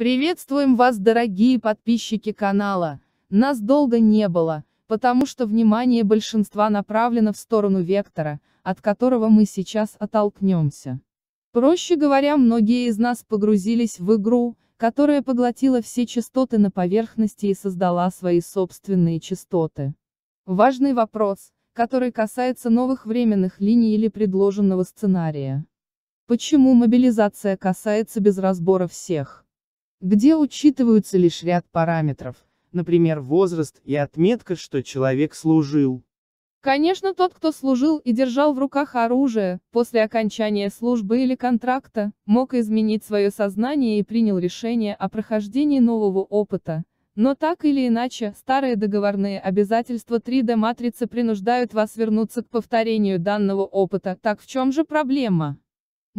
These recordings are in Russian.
Приветствуем вас, дорогие подписчики канала. Нас долго не было, потому что внимание большинства направлено в сторону вектора, от которого мы сейчас оттолкнемся. Проще говоря, многие из нас погрузились в игру, которая поглотила все частоты на поверхности и создала свои собственные частоты. Важный вопрос, который касается новых временных линий или предложенного сценария. Почему мобилизация касается без разбора всех? где учитываются лишь ряд параметров, например возраст и отметка, что человек служил. Конечно, тот, кто служил и держал в руках оружие, после окончания службы или контракта, мог изменить свое сознание и принял решение о прохождении нового опыта. Но так или иначе, старые договорные обязательства 3D-матрицы принуждают вас вернуться к повторению данного опыта, так в чем же проблема?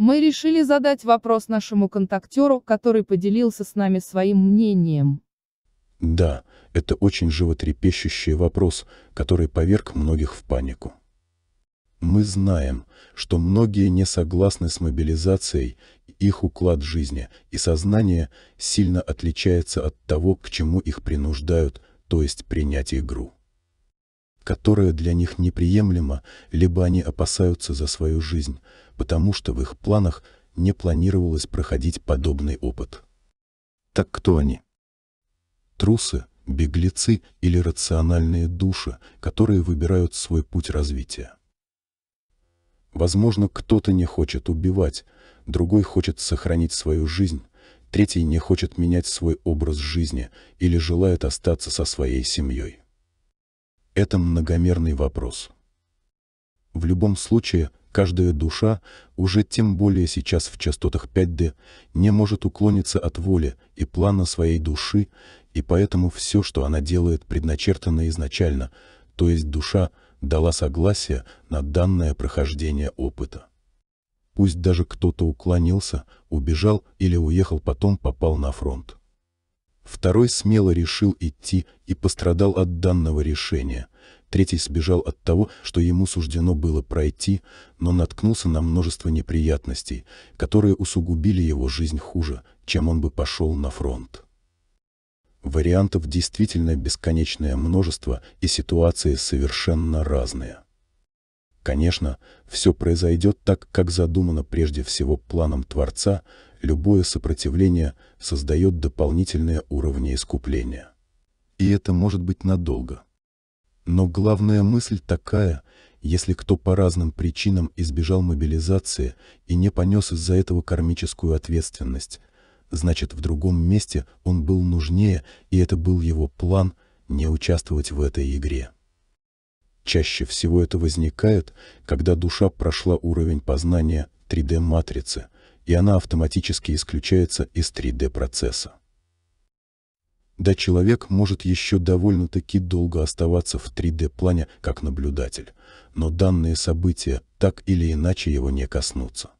Мы решили задать вопрос нашему контактеру, который поделился с нами своим мнением. Да, это очень животрепещущий вопрос, который поверг многих в панику. Мы знаем, что многие не согласны с мобилизацией, их уклад жизни и сознание сильно отличается от того, к чему их принуждают, то есть принять игру которое для них неприемлемо, либо они опасаются за свою жизнь, потому что в их планах не планировалось проходить подобный опыт. Так кто они? Трусы, беглецы или рациональные души, которые выбирают свой путь развития. Возможно, кто-то не хочет убивать, другой хочет сохранить свою жизнь, третий не хочет менять свой образ жизни или желает остаться со своей семьей. Это многомерный вопрос. В любом случае, каждая душа, уже тем более сейчас в частотах 5D, не может уклониться от воли и плана своей души, и поэтому все, что она делает, предначертано изначально, то есть душа дала согласие на данное прохождение опыта. Пусть даже кто-то уклонился, убежал или уехал, потом попал на фронт. Второй смело решил идти и пострадал от данного решения. Третий сбежал от того, что ему суждено было пройти, но наткнулся на множество неприятностей, которые усугубили его жизнь хуже, чем он бы пошел на фронт. Вариантов действительно бесконечное множество и ситуации совершенно разные. Конечно, все произойдет так, как задумано прежде всего планом Творца, любое сопротивление создает дополнительные уровни искупления. И это может быть надолго. Но главная мысль такая, если кто по разным причинам избежал мобилизации и не понес из-за этого кармическую ответственность, значит в другом месте он был нужнее, и это был его план не участвовать в этой игре. Чаще всего это возникает, когда душа прошла уровень познания 3D-матрицы, и она автоматически исключается из 3D-процесса. Да, человек может еще довольно-таки долго оставаться в 3D-плане как наблюдатель, но данные события так или иначе его не коснутся.